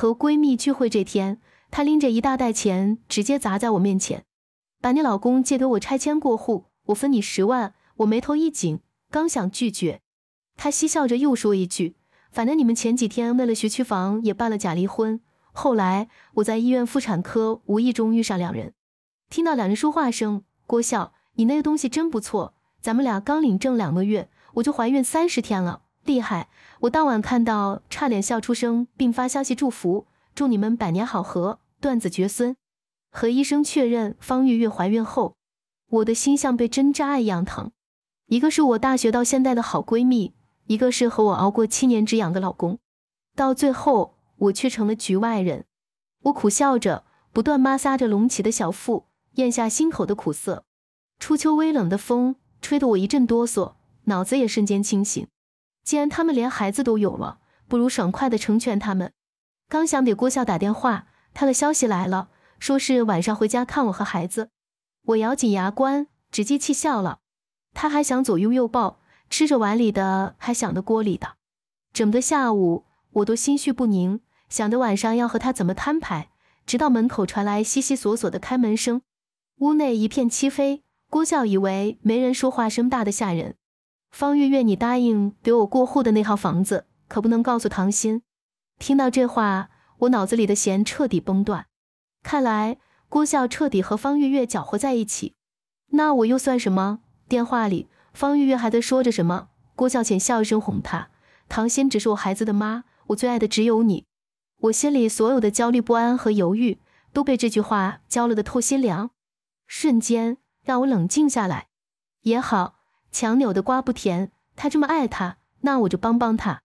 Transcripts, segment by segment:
和闺蜜聚会这天，她拎着一大袋钱直接砸在我面前：“把你老公借给我拆迁过户，我分你十万。”我眉头一紧，刚想拒绝，她嬉笑着又说一句：“反正你们前几天为了学区房也办了假离婚。”后来我在医院妇产科无意中遇上两人，听到两人说话声：“郭笑，你那个东西真不错，咱们俩刚领证两个月，我就怀孕三十天了。”厉害！我当晚看到，差点笑出声，并发消息祝福，祝你们百年好合，断子绝孙。和医生确认方月月怀孕后，我的心像被针扎一样疼。一个是我大学到现在的好闺蜜，一个是和我熬过七年之痒的老公，到最后我却成了局外人。我苦笑着，不断摩挲着隆起的小腹，咽下心口的苦涩。初秋微冷的风吹得我一阵哆嗦，脑子也瞬间清醒。既然他们连孩子都有了，不如爽快的成全他们。刚想给郭笑打电话，他的消息来了，说是晚上回家看我和孩子。我咬紧牙关，直接气笑了。他还想左拥右抱，吃着碗里的还想着锅里的。整个下午我都心绪不宁，想着晚上要和他怎么摊牌。直到门口传来悉悉索索的开门声，屋内一片漆黑。郭笑以为没人，说话声大的吓人。方月月，你答应给我过户的那套房子，可不能告诉唐鑫。听到这话，我脑子里的弦彻底崩断。看来郭笑彻底和方月月搅和在一起，那我又算什么？电话里，方月月还在说着什么，郭笑浅笑一声哄她：“唐鑫只是我孩子的妈，我最爱的只有你。”我心里所有的焦虑不安和犹豫，都被这句话浇了个透心凉，瞬间让我冷静下来。也好。强扭的瓜不甜，他这么爱他，那我就帮帮他。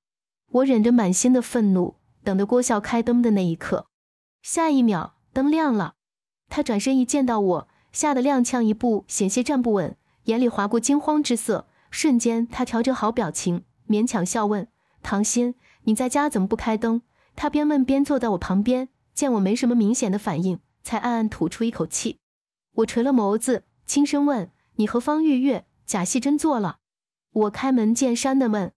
我忍着满心的愤怒，等着郭笑开灯的那一刻。下一秒，灯亮了，他转身一见到我，吓得踉跄一步，险些站不稳，眼里划过惊慌之色。瞬间，他调整好表情，勉强笑问：“唐鑫，你在家怎么不开灯？”他边问边坐在我旁边，见我没什么明显的反应，才暗暗吐出一口气。我垂了眸子，轻声问：“你和方玉月？”假戏真做了，我开门见山的问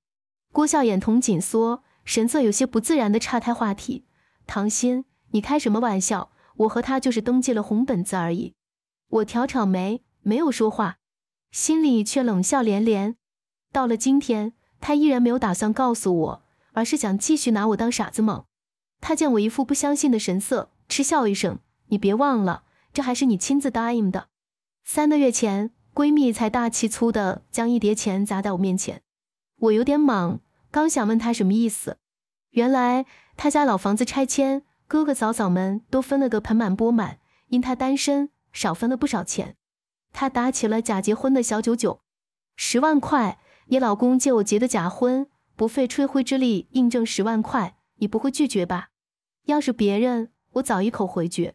郭笑，眼瞳紧缩，神色有些不自然的岔开话题：“唐鑫，你开什么玩笑？我和他就是登记了红本子而已。”我挑挑眉，没有说话，心里却冷笑连连。到了今天，他依然没有打算告诉我，而是想继续拿我当傻子猛。他见我一副不相信的神色，嗤笑一声：“你别忘了，这还是你亲自答应的，三个月前。”闺蜜财大气粗的将一叠钱砸在我面前，我有点懵，刚想问她什么意思，原来她家老房子拆迁，哥哥嫂嫂们都分了个盆满钵满，因她单身少分了不少钱，她打起了假结婚的小九九，十万块，你老公借我结的假婚，不费吹灰之力硬挣十万块，你不会拒绝吧？要是别人，我早一口回绝，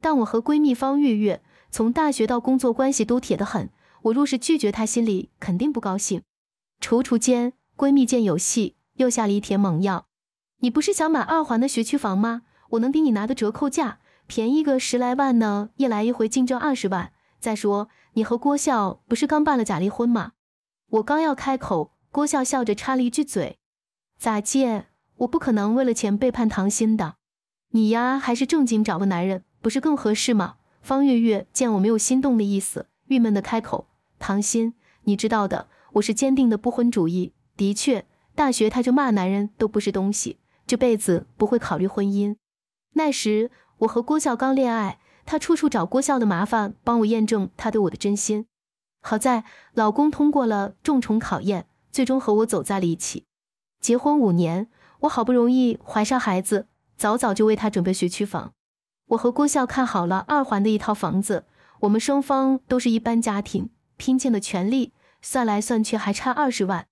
但我和闺蜜方月月从大学到工作关系都铁得很。我若是拒绝她，心里肯定不高兴。踌躇间，闺蜜见有戏，又下了一帖猛药。你不是想买二环的学区房吗？我能给你拿个折扣价，便宜个十来万呢，一来一回净挣二十万。再说你和郭笑不是刚办了假离婚吗？我刚要开口，郭笑笑着插了一句嘴：“咋介？我不可能为了钱背叛唐鑫的。你呀，还是正经找个男人，不是更合适吗？”方月月见我没有心动的意思，郁闷的开口。唐鑫，你知道的，我是坚定的不婚主义。的确，大学他就骂男人都不是东西，这辈子不会考虑婚姻。那时我和郭笑刚恋爱，他处处找郭笑的麻烦，帮我验证他对我的真心。好在老公通过了重重考验，最终和我走在了一起。结婚五年，我好不容易怀上孩子，早早就为他准备学区房。我和郭笑看好了二环的一套房子，我们双方都是一般家庭。拼尽了全力，算来算去还差二十万。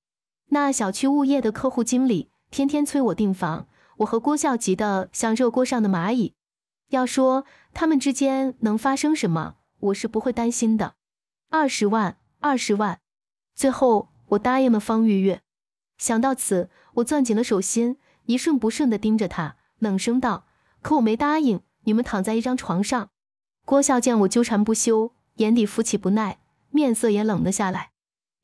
那小区物业的客户经理天天催我订房，我和郭笑急得像热锅上的蚂蚁。要说他们之间能发生什么，我是不会担心的。二十万，二十万，最后我答应了方月月。想到此，我攥紧了手心，一瞬不瞬地盯着他，冷声道：“可我没答应你们躺在一张床上。”郭笑见我纠缠不休，眼底浮起不耐。面色也冷了下来。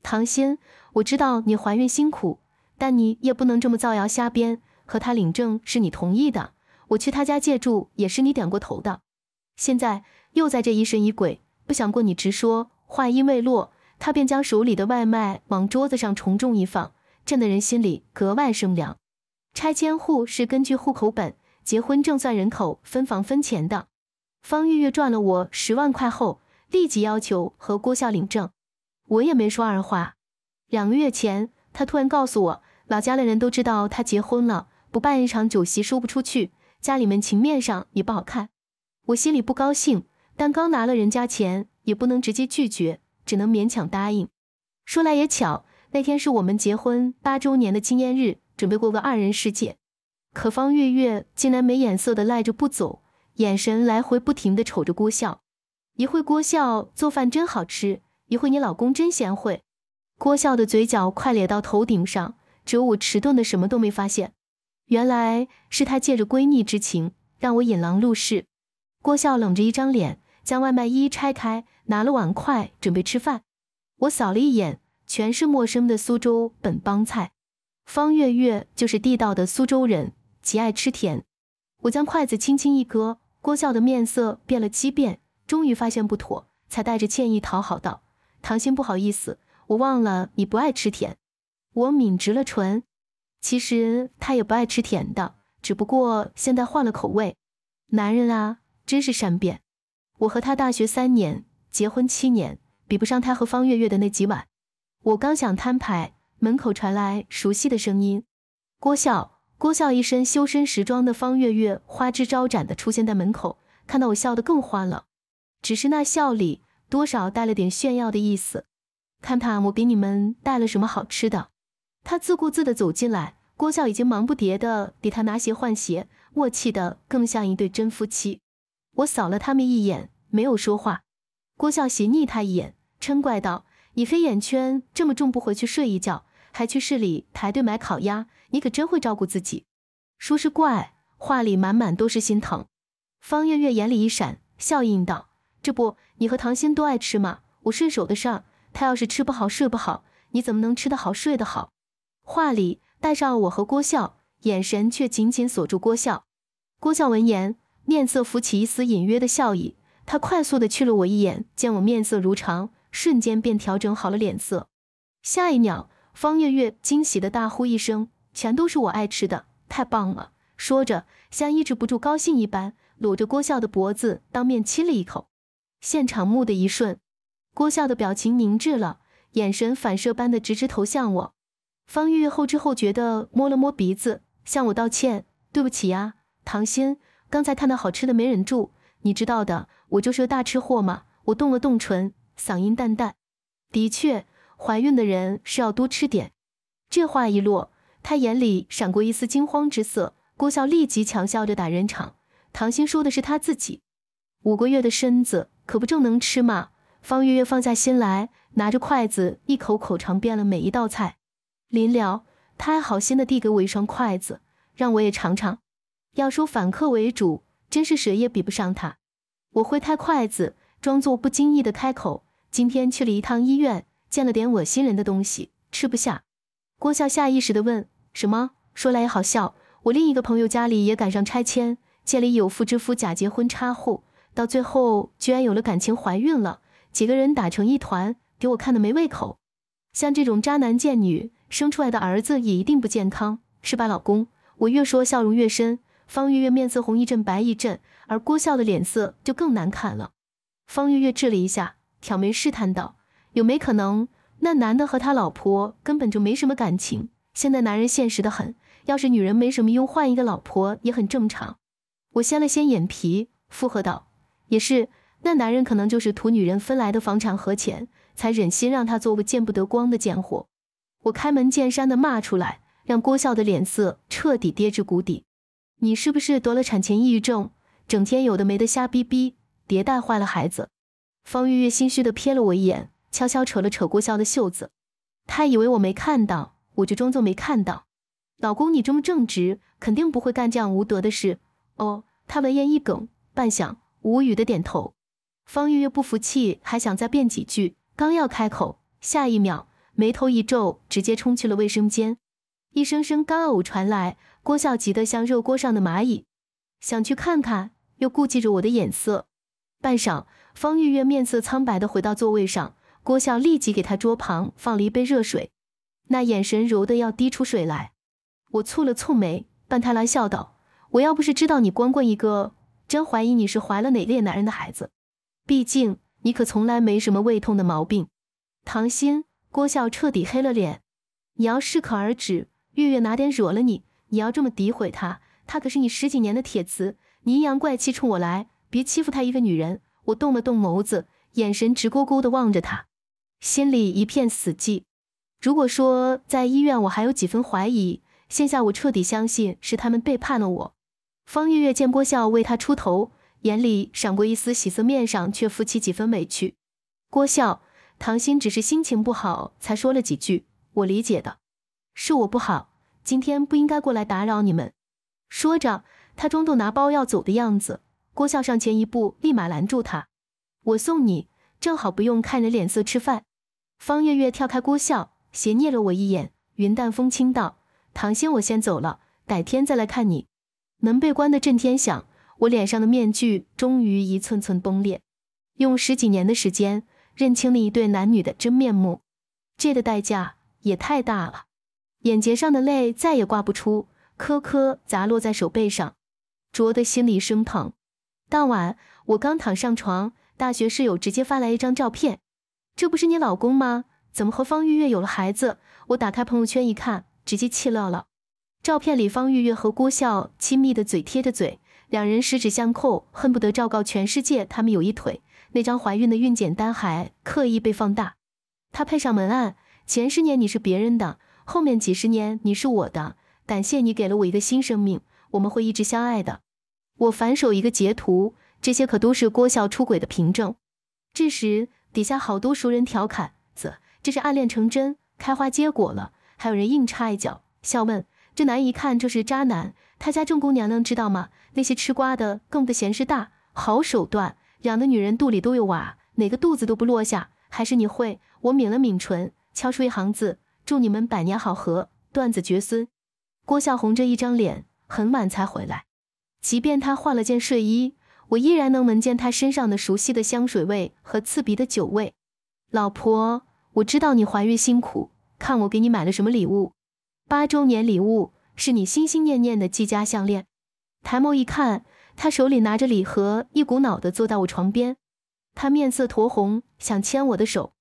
唐鑫，我知道你怀孕辛苦，但你也不能这么造谣瞎编。和他领证是你同意的，我去他家借住也是你点过头的。现在又在这疑神疑鬼，不想过你直说。话音未落，他便将手里的外卖往桌子上重重一放，震得人心里格外生凉。拆迁户是根据户口本、结婚证算人口分房分钱的。方月月赚了我十万块后。立即要求和郭笑领证，我也没说二话。两个月前，他突然告诉我，老家的人都知道他结婚了，不办一场酒席说不出去，家里面情面上也不好看。我心里不高兴，但刚拿了人家钱，也不能直接拒绝，只能勉强答应。说来也巧，那天是我们结婚八周年的纪念日，准备过个二人世界，可方月月竟然没眼色的赖着不走，眼神来回不停的瞅着郭笑。一会郭笑做饭真好吃，一会你老公真贤惠。郭笑的嘴角快咧到头顶上，只有我迟钝的什么都没发现。原来是他借着闺蜜之情让我引狼入室。郭笑冷着一张脸，将外卖一一拆开，拿了碗筷准备吃饭。我扫了一眼，全是陌生的苏州本帮菜。方月月就是地道的苏州人，极爱吃甜。我将筷子轻轻一搁，郭笑的面色变了七变。终于发现不妥，才带着歉意讨好道：“唐鑫，不好意思，我忘了你不爱吃甜。”我抿直了唇。其实他也不爱吃甜的，只不过现在换了口味。男人啊，真是善变。我和他大学三年，结婚七年，比不上他和方月月的那几晚。我刚想摊牌，门口传来熟悉的声音：“郭笑！”郭笑一身修身时装的方月月花枝招展的出现在门口，看到我笑得更欢了。只是那笑里多少带了点炫耀的意思，看看我给你们带了什么好吃的。他自顾自的走进来，郭笑已经忙不迭的给他拿鞋换鞋，默契的更像一对真夫妻。我扫了他们一眼，没有说话。郭笑斜睨他一眼，嗔怪道：“你黑眼圈这么重，不回去睡一觉，还去市里排队买烤鸭，你可真会照顾自己。”说是怪，话里满满都是心疼。方月月眼里一闪，笑应道。这不，你和唐鑫都爱吃嘛，我顺手的事儿。他要是吃不好睡不好，你怎么能吃得好睡得好？话里带上我和郭笑，眼神却紧紧锁住郭笑。郭笑闻言，面色浮起一丝隐约的笑意，他快速的去了我一眼，见我面色如常，瞬间便调整好了脸色。下一秒，方月月惊喜的大呼一声：“全都是我爱吃的，太棒了！”说着，像抑制不住高兴一般，搂着郭笑的脖子，当面亲了一口。现场目的一瞬，郭笑的表情凝滞了，眼神反射般的直直投向我。方玉后知后觉地摸了摸鼻子，向我道歉：“对不起呀，唐鑫，刚才看到好吃的没忍住，你知道的，我就是个大吃货嘛。”我动了动唇，嗓音淡淡：“的确，怀孕的人是要多吃点。”这话一落，他眼里闪过一丝惊慌之色。郭笑立即强笑着打圆场：“唐鑫说的是他自己，五个月的身子。”可不正能吃吗？方月月放下心来，拿着筷子一口口尝遍了每一道菜。临了，他还好心的递给我一双筷子，让我也尝尝。要说反客为主，真是谁也比不上他。我挥开筷子，装作不经意的开口：“今天去了一趟医院，见了点恶心人的东西，吃不下。”郭笑下意识的问：“什么？”说来也好笑，我另一个朋友家里也赶上拆迁，建了有妇之夫假结婚插户。到最后居然有了感情，怀孕了，几个人打成一团，给我看的没胃口。像这种渣男贱女生出来的儿子也一定不健康，是吧，老公？我越说笑容越深。方月月面色红一阵白一阵，而郭笑的脸色就更难看了。方月月治了一下，挑眉试探道：“有没可能，那男的和他老婆根本就没什么感情？现在男人现实的很，要是女人没什么用，换一个老婆也很正常。”我掀了掀眼皮，附和道。也是，那男人可能就是图女人分来的房产和钱，才忍心让她做个见不得光的贱货。我开门见山的骂出来，让郭笑的脸色彻底跌至谷底。你是不是得了产前抑郁症，整天有的没的瞎逼逼，迭代坏了孩子？方月月心虚的瞥了我一眼，悄悄扯了扯郭笑的袖子。他以为我没看到，我就装作没看到。老公，你这么正直，肯定不会干这样无德的事。哦，他闻言一梗，半晌。无语的点头，方玉月不服气，还想再辩几句，刚要开口，下一秒眉头一皱，直接冲去了卫生间，一声声干呕传来。郭笑急得像热锅上的蚂蚁，想去看看，又顾忌着我的眼色。半晌，方玉月面色苍白的回到座位上，郭笑立即给他桌旁放了一杯热水，那眼神柔的要滴出水来。我蹙了蹙眉，半抬来笑道：“我要不是知道你光棍一个。”真怀疑你是怀了哪列男人的孩子，毕竟你可从来没什么胃痛的毛病。唐鑫，郭笑彻底黑了脸。你要适可而止。月月哪点惹了你？你要这么诋毁她，她可是你十几年的铁瓷，你阴阳怪气冲我来，别欺负她一个女人。我动了动眸子，眼神直勾勾地望着他，心里一片死寂。如果说在医院我还有几分怀疑，现下我彻底相信是他们背叛了我。方月月见郭笑为他出头，眼里闪过一丝喜色，面上却浮起几分委屈。郭笑，唐鑫只是心情不好才说了几句，我理解的，是我不好，今天不应该过来打扰你们。说着，他装作拿包要走的样子。郭笑上前一步，立马拦住他：“我送你，正好不用看人脸色吃饭。”方月月跳开郭笑，斜睨了我一眼，云淡风轻道：“唐鑫，我先走了，改天再来看你。”门被关得震天响，我脸上的面具终于一寸寸崩裂，用十几年的时间认清了一对男女的真面目，这的代价也太大了。眼睫上的泪再也挂不出，颗颗砸落在手背上，灼得心里生疼。当晚我刚躺上床，大学室友直接发来一张照片：“这不是你老公吗？怎么和方玉月有了孩子？”我打开朋友圈一看，直接气乐了。照片里，方玉月和郭笑亲密的嘴贴着嘴，两人十指相扣，恨不得昭告全世界他们有一腿。那张怀孕的孕检单还刻意被放大，他配上门案。前十年你是别人的，后面几十年你是我的。感谢你给了我一个新生命，我们会一直相爱的。我反手一个截图，这些可都是郭笑出轨的凭证。这时底下好多熟人调侃：“啧，这是暗恋成真，开花结果了。”还有人硬插一脚，笑问。这男一看就是渣男，他家正宫娘娘知道吗？那些吃瓜的更不嫌事大，好手段，养的女人肚里都有娃，哪个肚子都不落下，还是你会。我抿了抿唇，敲出一行字：祝你们百年好合，断子绝孙。郭笑红着一张脸很晚才回来，即便他换了件睡衣，我依然能闻见他身上的熟悉的香水味和刺鼻的酒味。老婆，我知道你怀孕辛苦，看我给你买了什么礼物。八周年礼物是你心心念念的季家项链，抬眸一看，他手里拿着礼盒，一股脑的坐到我床边。他面色酡红，想牵我的手，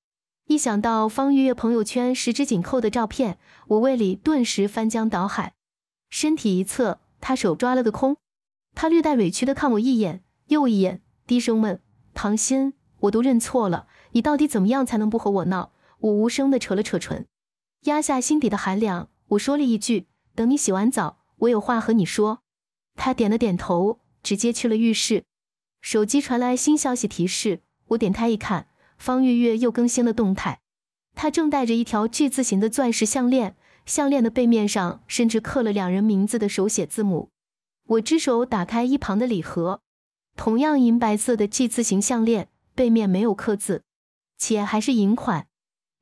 一想到方玉月朋友圈十指紧扣的照片，我胃里顿时翻江倒海，身体一侧，他手抓了个空。他略带委屈的看我一眼，又一眼，低声问：“唐鑫，我都认错了，你到底怎么样才能不和我闹？”我无声的扯了扯唇，压下心底的寒凉。我说了一句：“等你洗完澡，我有话和你说。”他点了点头，直接去了浴室。手机传来新消息提示，我点开一看，方月月又更新了动态。她正戴着一条 G 字形的钻石项链，项链的背面上甚至刻了两人名字的手写字母。我只手打开一旁的礼盒，同样银白色的 G 字形项链，背面没有刻字，且还是银款。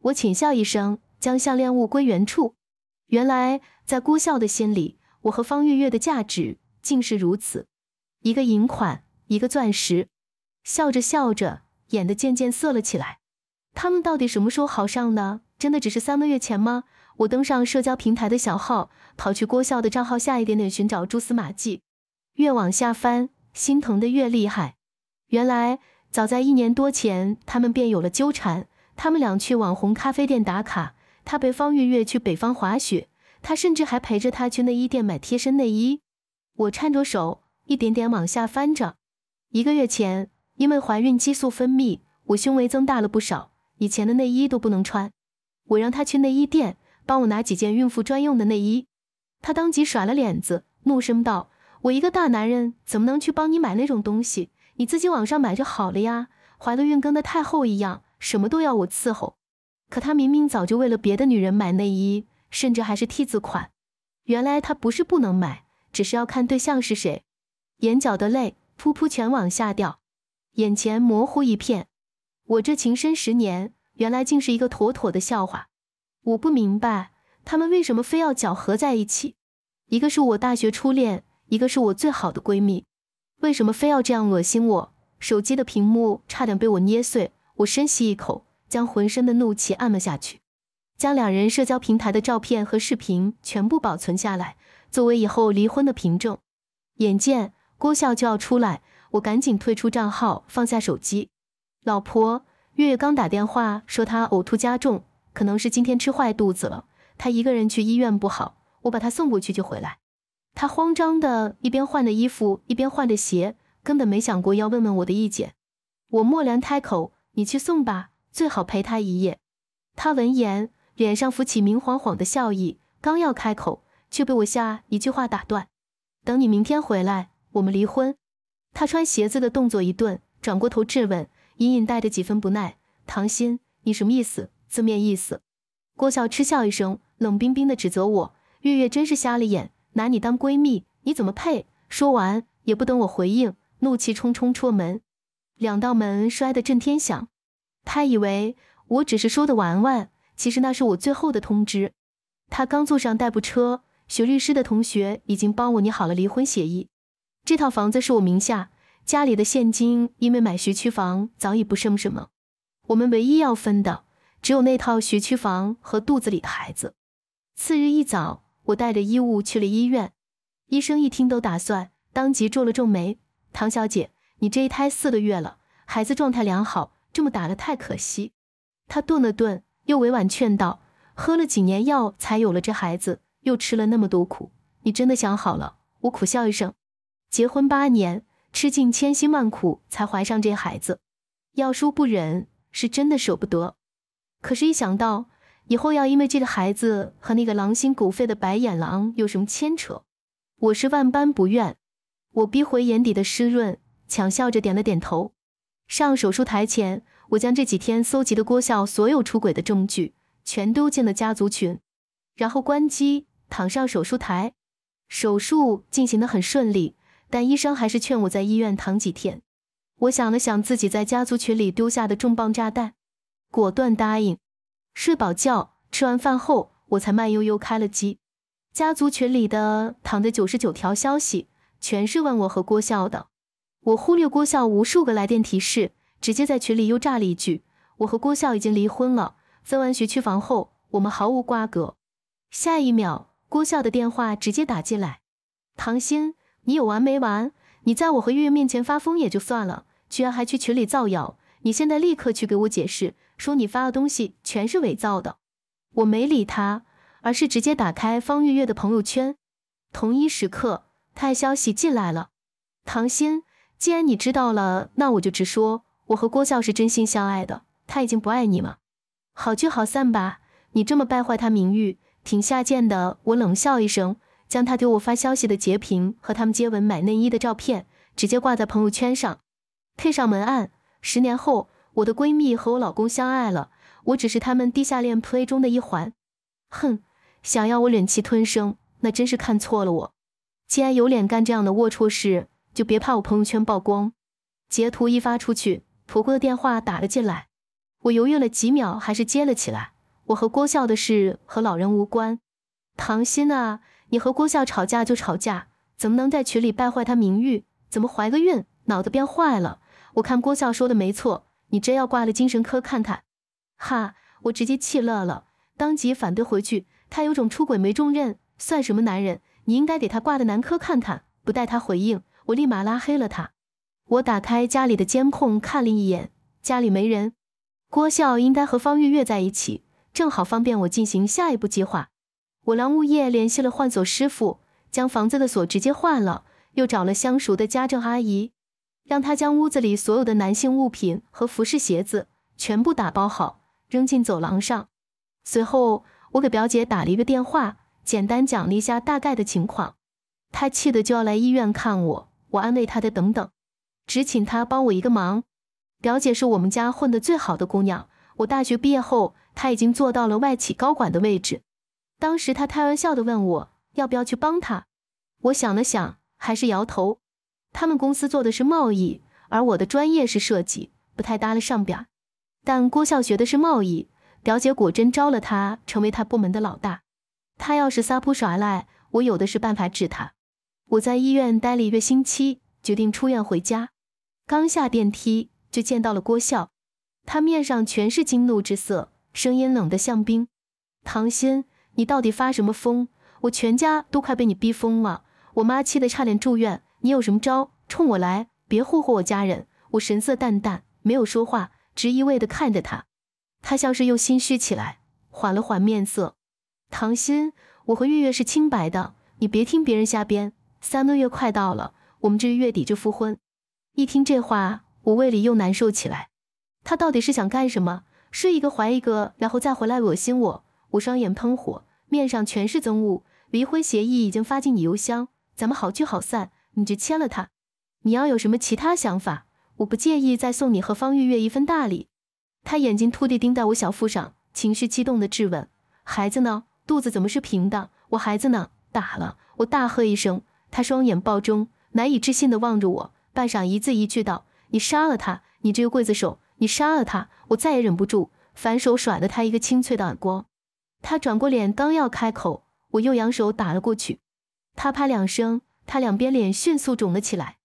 我浅笑一声，将项链物归原处。原来在郭笑的心里，我和方月月的价值竟是如此：一个银款，一个钻石。笑着笑着，演的渐渐涩了起来。他们到底什么时候好上呢？真的只是三个月前吗？我登上社交平台的小号，跑去郭笑的账号下一点点寻找蛛丝马迹。越往下翻，心疼的越厉害。原来早在一年多前，他们便有了纠缠。他们俩去网红咖啡店打卡。他陪方月月去北方滑雪，他甚至还陪着他去内衣店买贴身内衣。我颤着手，一点点往下翻着。一个月前，因为怀孕激素分泌，我胸围增大了不少，以前的内衣都不能穿。我让他去内衣店帮我拿几件孕妇专用的内衣。他当即甩了脸子，怒声道：“我一个大男人怎么能去帮你买那种东西？你自己网上买就好了呀！怀了孕跟的太后一样，什么都要我伺候。”可他明明早就为了别的女人买内衣，甚至还是替字款。原来他不是不能买，只是要看对象是谁。眼角的泪扑扑全往下掉，眼前模糊一片。我这情深十年，原来竟是一个妥妥的笑话。我不明白他们为什么非要搅合在一起。一个是我大学初恋，一个是我最好的闺蜜，为什么非要这样恶心我？手机的屏幕差点被我捏碎。我深吸一口。将浑身的怒气按了下去，将两人社交平台的照片和视频全部保存下来，作为以后离婚的凭证。眼见郭笑就要出来，我赶紧退出账号，放下手机。老婆，月月刚打电话说她呕吐加重，可能是今天吃坏肚子了。她一个人去医院不好，我把她送过去就回来。她慌张的一边换着衣服，一边换着鞋，根本没想过要问问我的意见。我默然开口：“你去送吧。”最好陪他一夜。他闻言，脸上浮起明晃晃的笑意，刚要开口，却被我下一句话打断：“等你明天回来，我们离婚。”他穿鞋子的动作一顿，转过头质问，隐隐带着几分不耐：“唐鑫，你什么意思？字面意思。”郭笑嗤笑一声，冷冰冰的指责我：“月月真是瞎了眼，拿你当闺蜜，你怎么配？”说完，也不等我回应，怒气冲冲戳门，两道门摔得震天响。他以为我只是说的玩玩，其实那是我最后的通知。他刚坐上代步车，学律师的同学已经帮我拟好了离婚协议。这套房子是我名下，家里的现金因为买学区房早已不剩什么。我们唯一要分的，只有那套学区房和肚子里的孩子。次日一早，我带着衣物去了医院，医生一听都打算，当即皱了皱眉：“唐小姐，你这一胎四个月了，孩子状态良好。”这么打了太可惜。他顿了顿，又委婉劝道：“喝了几年药才有了这孩子，又吃了那么多苦，你真的想好了？”我苦笑一声：“结婚八年，吃尽千辛万苦才怀上这孩子，要叔不忍，是真的舍不得。可是，一想到以后要因为这个孩子和那个狼心狗肺的白眼狼有什么牵扯，我是万般不愿。”我逼回眼底的湿润，强笑着点了点头。上手术台前，我将这几天搜集的郭笑所有出轨的证据全都进了家族群，然后关机躺上手术台。手术进行的很顺利，但医生还是劝我在医院躺几天。我想了想自己在家族群里丢下的重磅炸弹，果断答应。睡饱觉、吃完饭后，我才慢悠悠开了机。家族群里的躺的九十九条消息，全是问我和郭笑的。我忽略郭笑无数个来电提示，直接在群里又炸了一句：“我和郭笑已经离婚了，分完学区房后，我们毫无瓜葛。”下一秒，郭笑的电话直接打进来：“唐鑫，你有完没完？你在我和月月面前发疯也就算了，居然还去群里造谣！你现在立刻去给我解释，说你发的东西全是伪造的！”我没理他，而是直接打开方月月的朋友圈。同一时刻，他的消息进来了：“唐鑫。”既然你知道了，那我就直说，我和郭笑是真心相爱的，他已经不爱你了，好聚好散吧。你这么败坏他名誉，挺下贱的。我冷笑一声，将他给我发消息的截屏和他们接吻买内衣的照片直接挂在朋友圈上，配上门案。十年后，我的闺蜜和我老公相爱了，我只是他们地下恋 play 中的一环。哼，想要我忍气吞声，那真是看错了我。既然有脸干这样的龌龊事。就别怕我朋友圈曝光，截图一发出去，婆婆的电话打了进来。我犹豫了几秒，还是接了起来。我和郭笑的事和老人无关。唐鑫啊，你和郭笑吵架就吵架，怎么能在群里败坏他名誉？怎么怀个孕，脑子变坏了？我看郭笑说的没错，你真要挂了精神科看看。哈，我直接气乐了，当即反对回去。他有种出轨没重任，算什么男人？你应该给他挂的男科看看，不带他回应。我立马拉黑了他。我打开家里的监控看了一眼，家里没人。郭笑应该和方月月在一起，正好方便我进行下一步计划。我让物业联系了换锁师傅，将房子的锁直接换了，又找了相熟的家政阿姨，让她将屋子里所有的男性物品和服饰、鞋子全部打包好，扔进走廊上。随后，我给表姐打了一个电话，简单讲了一下大概的情况，她气得就要来医院看我。我安慰他的，等等，只请他帮我一个忙。表姐是我们家混的最好的姑娘，我大学毕业后，她已经做到了外企高管的位置。当时她开玩笑的问我要不要去帮她，我想了想，还是摇头。他们公司做的是贸易，而我的专业是设计，不太搭了上边儿。但郭笑学的是贸易，表姐果真招了他，成为他部门的老大。他要是撒泼耍赖，我有的是办法治他。我在医院待了一个星期，决定出院回家。刚下电梯就见到了郭笑，他面上全是惊怒之色，声音冷得像冰。唐鑫，你到底发什么疯？我全家都快被你逼疯了！我妈气得差点住院，你有什么招？冲我来！别祸祸我家人！我神色淡淡，没有说话，只一味地看着他。他像是又心虚起来，缓了缓面色。唐鑫，我和月月是清白的，你别听别人瞎编。三个月快到了，我们这月底就复婚。一听这话，我胃里又难受起来。他到底是想干什么？睡一个怀一个，然后再回来恶心我？我双眼喷火，面上全是憎恶。离婚协议已经发进你邮箱，咱们好聚好散，你就签了它。你要有什么其他想法，我不介意再送你和方玉月一份大礼。他眼睛突地盯在我小腹上，情绪激动地质问：“孩子呢？肚子怎么是平的？我孩子呢？”打了我，大喝一声。他双眼暴睁，难以置信地望着我，半晌，一字一句道：“你杀了他，你这个刽子手！你杀了他！”我再也忍不住，反手甩了他一个清脆的耳光。他转过脸，刚要开口，我又扬手打了过去，啪啪两声，他两边脸迅速肿了起来。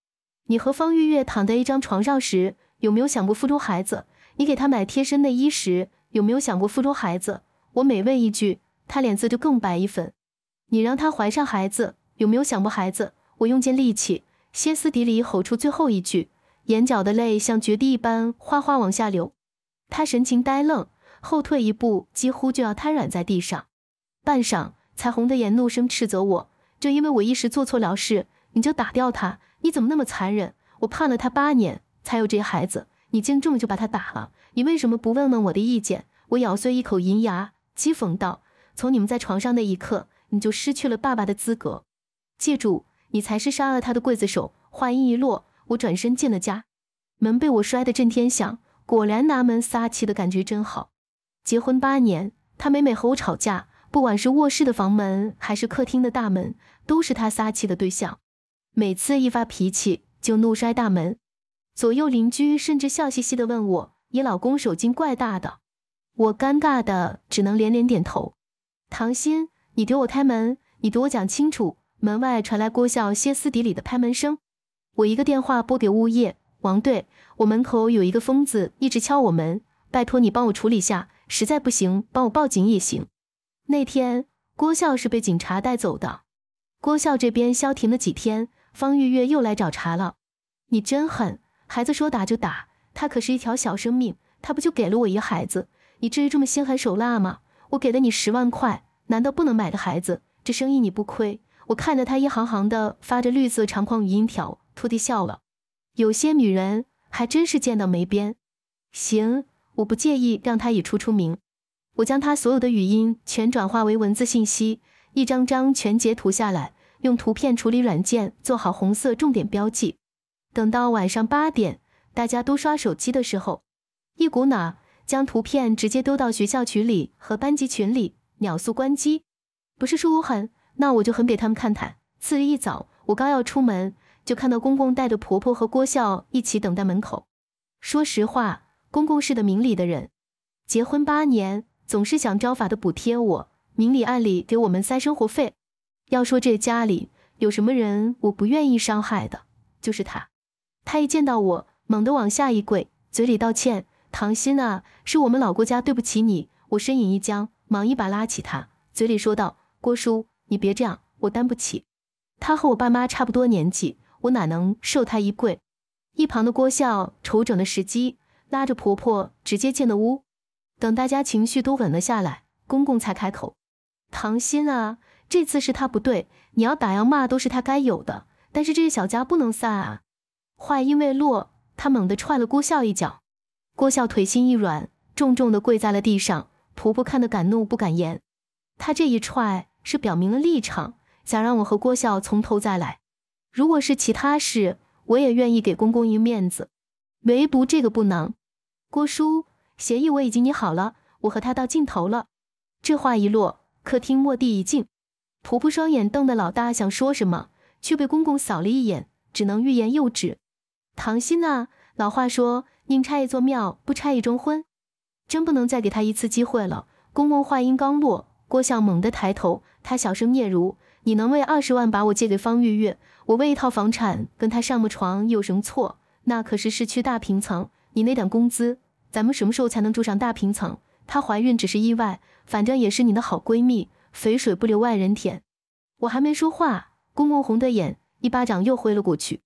你和方玉月躺在一张床上时，有没有想过腹中孩子？你给他买贴身内衣时，有没有想过腹中孩子？我每问一句，他脸色就更白一分。你让他怀上孩子？有没有想过孩子？我用尽力气，歇斯底里吼出最后一句，眼角的泪像决堤一般哗哗往下流。他神情呆愣，后退一步，几乎就要瘫软在地上。半晌，才红的眼怒声斥责我：“就因为我一时做错了事，你就打掉他？你怎么那么残忍？我盼了他八年才有这孩子，你竟这么就把他打了！你为什么不问问我的意见？”我咬碎一口银牙，讥讽道：“从你们在床上那一刻，你就失去了爸爸的资格。”记住，你才是杀了他的刽子手。话音一落，我转身进了家，门被我摔得震天响。果然，拿门撒气的感觉真好。结婚八年，他每每和我吵架，不管是卧室的房门，还是客厅的大门，都是他撒气的对象。每次一发脾气，就怒摔大门。左右邻居甚至笑嘻嘻地问我：“你老公手劲怪大的。”我尴尬的只能连连点头。唐鑫，你给我开门，你给我讲清楚。门外传来郭笑歇斯底里的拍门声，我一个电话拨给物业王队，我门口有一个疯子一直敲我门，拜托你帮我处理下，实在不行帮我报警也行。那天郭笑是被警察带走的，郭笑这边消停了几天，方玉月又来找茬了。你真狠，孩子说打就打，他可是一条小生命，他不就给了我一个孩子，你至于这么心狠手辣吗？我给了你十万块，难道不能买个孩子？这生意你不亏。我看着他一行行的发着绿色长框语音条，突地笑了。有些女人还真是贱到没边。行，我不介意让她也出出名。我将她所有的语音全转化为文字信息，一张张全截图下来，用图片处理软件做好红色重点标记。等到晚上八点，大家都刷手机的时候，一股脑将图片直接丢到学校群里和班级群里，秒速关机。不是说我狠。那我就很给他们看看。次日一早，我刚要出门，就看到公公带着婆婆和郭笑一起等待门口。说实话，公公是个明理的人，结婚八年，总是想招法的补贴我，明里暗里给我们塞生活费。要说这家里有什么人我不愿意伤害的，就是他。他一见到我，猛地往下一跪，嘴里道歉：“唐鑫啊，是我们老郭家对不起你。”我身影一僵，忙一把拉起他，嘴里说道：“郭叔。”你别这样，我担不起。她和我爸妈差不多年纪，我哪能受她一跪？一旁的郭笑瞅准了时机，拉着婆婆直接进了屋。等大家情绪都稳了下来，公公才开口：“唐鑫啊，这次是他不对，你要打要骂都是他该有的。但是这个小家不能散啊！”话音未落，他猛地踹了郭笑一脚，郭笑腿心一软，重重的跪在了地上。婆婆看得敢怒不敢言，他这一踹。是表明了立场，想让我和郭笑从头再来。如果是其他事，我也愿意给公公一面子，唯独这个不能。郭叔，协议我已经拟好了，我和他到尽头了。这话一落，客厅蓦地一静，婆婆双眼瞪得老大，想说什么，却被公公扫了一眼，只能欲言又止。唐鑫啊，老话说宁拆一座庙，不拆一桩婚，真不能再给他一次机会了。公公话音刚落。郭笑猛地抬头，他小声嗫嚅：“你能为二十万把我借给方月月，我为一套房产跟她上么床有什么错？那可是市区大平层。你那点工资，咱们什么时候才能住上大平层？”她怀孕只是意外，反正也是你的好闺蜜，肥水不流外人田。我还没说话，公公红的眼一巴掌又挥了过去，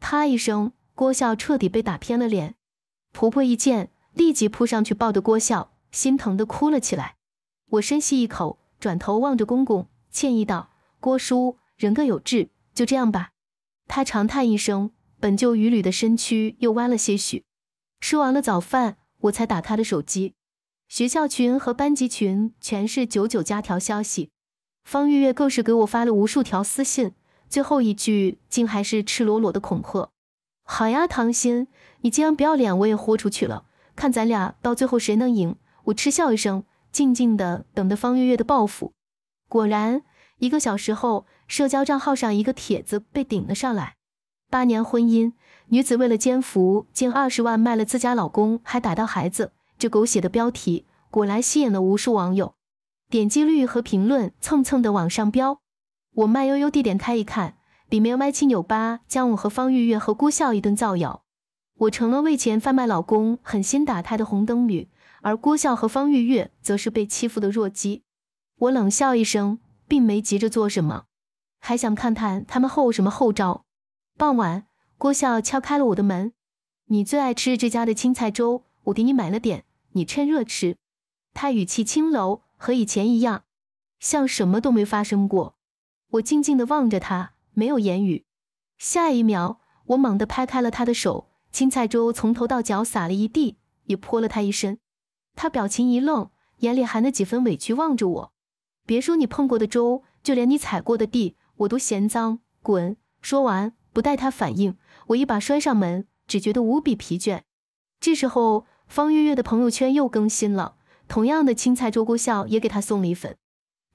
啪一声，郭笑彻底被打偏了脸。婆婆一见，立即扑上去抱着郭笑，心疼的哭了起来。我深吸一口，转头望着公公，歉意道：“郭叔，人各有志，就这样吧。”他长叹一声，本就伛偻的身躯又弯了些许。吃完了早饭，我才打他的手机，学校群和班级群全是九九加条消息，方玉月更是给我发了无数条私信，最后一句竟还是赤裸裸的恐吓：“好呀，唐鑫，你既然不要脸，我也豁出去了，看咱俩到最后谁能赢。”我嗤笑一声。静静的等着方月月的报复。果然，一个小时后，社交账号上一个帖子被顶了上来：“八年婚姻，女子为了奸夫，近二十万卖了自家老公，还打掉孩子。”这狗血的标题果然吸引了无数网友，点击率和评论蹭蹭的往上飙。我慢悠悠地点开一看，里面歪七扭八将我和方月月和郭笑一顿造谣，我成了为钱贩卖老公、狠心打胎的红灯女。而郭笑和方玉月则是被欺负的弱鸡，我冷笑一声，并没急着做什么，还想看看他们后什么后招。傍晚，郭笑敲开了我的门：“你最爱吃这家的青菜粥，我给你买了点，你趁热吃。”他语气轻柔，和以前一样，像什么都没发生过。我静静的望着他，没有言语。下一秒，我猛地拍开了他的手，青菜粥从头到脚洒了一地，也泼了他一身。他表情一愣，眼里含了几分委屈，望着我。别说你碰过的粥，就连你踩过的地，我都嫌脏。滚！说完，不待他反应，我一把摔上门，只觉得无比疲倦。这时候，方月月的朋友圈又更新了，同样的青菜粥，郭笑也给他送了一份。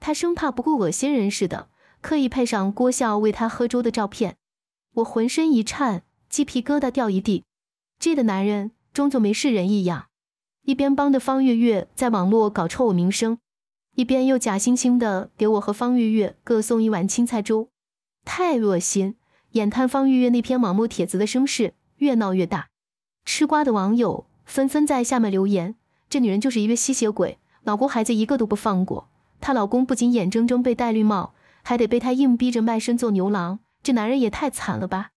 他生怕不够恶心人似的，刻意配上郭笑喂他喝粥的照片。我浑身一颤，鸡皮疙瘩掉一地。这的男人，终究没是人一样。一边帮着方月月在网络搞臭我名声，一边又假惺惺的给我和方月月各送一碗青菜粥，太恶心！眼看方月月那篇网络帖子的声势越闹越大，吃瓜的网友纷纷在下面留言：这女人就是一个吸血鬼，老公孩子一个都不放过。她老公不仅眼睁睁被戴绿帽，还得被她硬逼着卖身做牛郎，这男人也太惨了吧！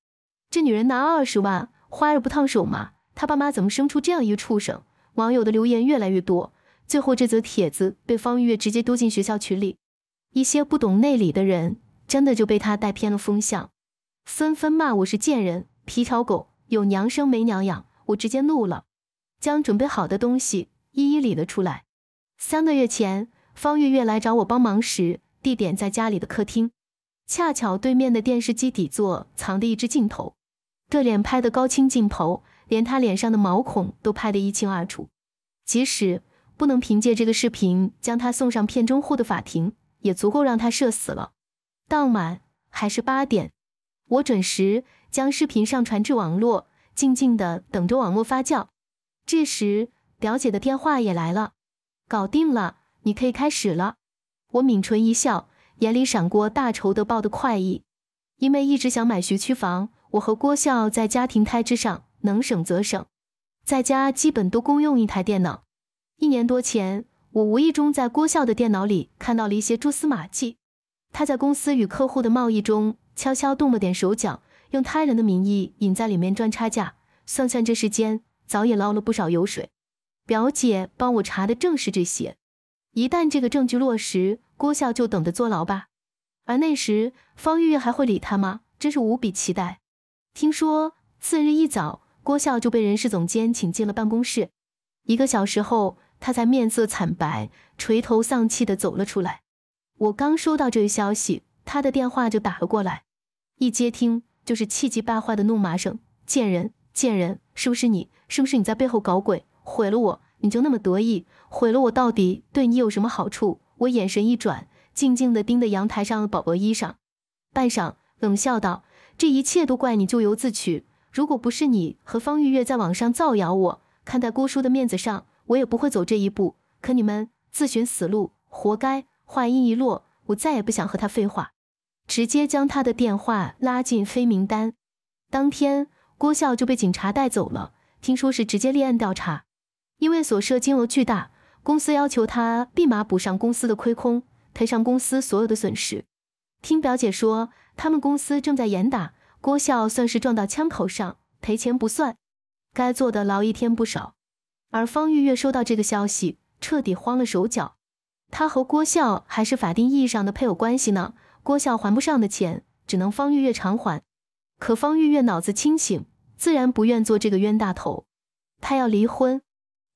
这女人拿二十万花而不烫手吗？她爸妈怎么生出这样一个畜生？网友的留言越来越多，最后这则帖子被方月月直接丢进学校群里。一些不懂内里的人，真的就被他带偏了风向，纷纷骂我是贱人、皮条狗，有娘生没娘养。我直接怒了，将准备好的东西一一理了出来。三个月前，方月月来找我帮忙时，地点在家里的客厅，恰巧对面的电视机底座藏着一只镜头，对脸拍的高清镜头。连他脸上的毛孔都拍得一清二楚，即使不能凭借这个视频将他送上片中户的法庭，也足够让他社死了。当晚还是八点，我准时将视频上传至网络，静静的等着网络发酵。这时，表姐的电话也来了，搞定了，你可以开始了。我抿唇一笑，眼里闪过大仇得报的快意。因为一直想买学区房，我和郭笑在家庭开支上。能省则省，在家基本都公用一台电脑。一年多前，我无意中在郭笑的电脑里看到了一些蛛丝马迹。他在公司与客户的贸易中悄悄动了点手脚，用他人的名义隐在里面赚差价。算算这时间，早也捞了不少油水。表姐帮我查的正是这些。一旦这个证据落实，郭笑就等着坐牢吧。而那时，方玉玉还会理他吗？真是无比期待。听说次日一早。郭笑就被人事总监请进了办公室，一个小时后，他才面色惨白、垂头丧气的走了出来。我刚收到这个消息，他的电话就打了过来，一接听就是气急败坏的怒骂声：“贱人，贱人，是不是你？是不是你在背后搞鬼，毁了我？你就那么得意？毁了我到底对你有什么好处？”我眼神一转，静静的盯着阳台上的宝宝衣裳，半晌，冷笑道：“这一切都怪你，咎由自取。”如果不是你和方玉月在网上造谣，我看在郭叔的面子上，我也不会走这一步。可你们自寻死路，活该！话音一落，我再也不想和他废话，直接将他的电话拉进黑名单。当天，郭笑就被警察带走了，听说是直接立案调查，因为所涉金额巨大，公司要求他立马补上公司的亏空，赔上公司所有的损失。听表姐说，他们公司正在严打。郭笑算是撞到枪口上，赔钱不算，该坐的牢一天不少。而方玉月收到这个消息，彻底慌了手脚。他和郭笑还是法定意义上的配偶关系呢，郭笑还不上的钱，只能方玉月偿还。可方玉月脑子清醒，自然不愿做这个冤大头。他要离婚，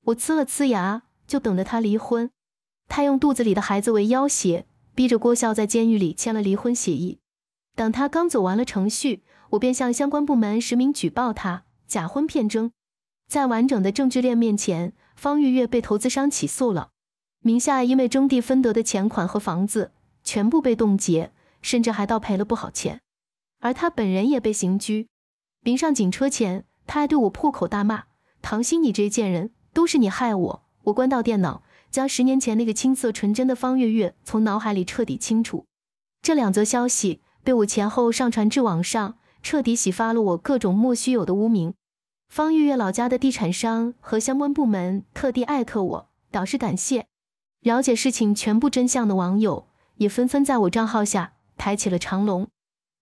我呲了呲牙，就等着他离婚。他用肚子里的孩子为要挟，逼着郭笑在监狱里签了离婚协议。等他刚走完了程序。我便向相关部门实名举报他假婚骗征，在完整的证据链面前，方月月被投资商起诉了，名下因为征地分得的钱款和房子全部被冻结，甚至还倒赔了不少钱，而他本人也被刑拘。临上警车前，他还对我破口大骂：“唐鑫，你这贱人，都是你害我！”我关掉电脑，将十年前那个青涩纯真的方月月从脑海里彻底清除。这两则消息被我前后上传至网上。彻底洗刷了我各种莫须有的污名。方玉月老家的地产商和相关部门特地艾特我，表示感谢。了解事情全部真相的网友也纷纷在我账号下排起了长龙。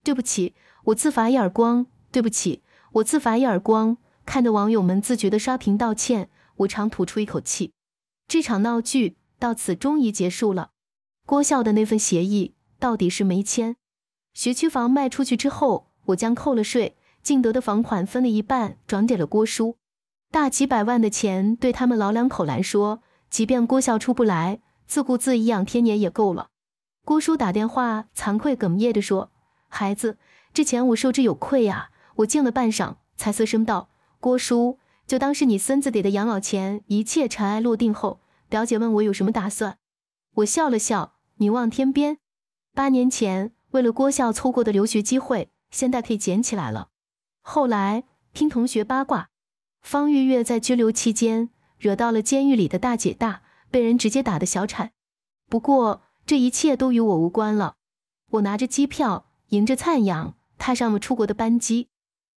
对不起，我自罚一耳光。对不起，我自罚一耳光。看着网友们自觉的刷屏道歉，我长吐出一口气。这场闹剧到此终于结束了。郭笑的那份协议到底是没签？学区房卖出去之后。我将扣了税，净得的房款分了一半，转给了郭叔。大几百万的钱对他们老两口来说，即便郭笑出不来，自顾自颐养天年也够了。郭叔打电话，惭愧哽咽地说：“孩子，这钱我受之有愧呀。”我静了半晌，才涩声道：“郭叔，就当是你孙子给的养老钱。一切尘埃落定后，表姐问我有什么打算，我笑了笑，凝望天边。八年前，为了郭笑错过的留学机会。”现在可以捡起来了。后来听同学八卦，方玉月在拘留期间惹到了监狱里的大姐大，被人直接打的小产。不过这一切都与我无关了。我拿着机票，迎着灿阳，踏上了出国的班机。